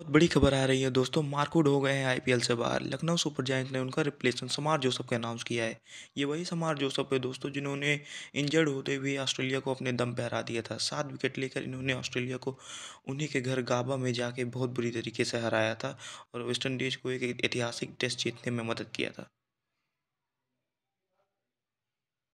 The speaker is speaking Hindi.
बहुत बड़ी खबर आ रही है दोस्तों मारकूड हो गए हैं आईपीएल से बाहर लखनऊ सुपर जायंट ने उनका रिप्लेसमेंट समार जोसफ के अनाउंस किया है ये वही समार जोसफ है दोस्तों जिन्होंने इंजर्ड होते हुए ऑस्ट्रेलिया को अपने दम पर हरा दिया था सात विकेट लेकर इन्होंने ऑस्ट्रेलिया को उन्हीं के घर गाबा में जाके बहुत बुरी तरीके से हराया था और वेस्ट इंडीज़ को एक ऐतिहासिक टेस्ट जीतने में मदद किया था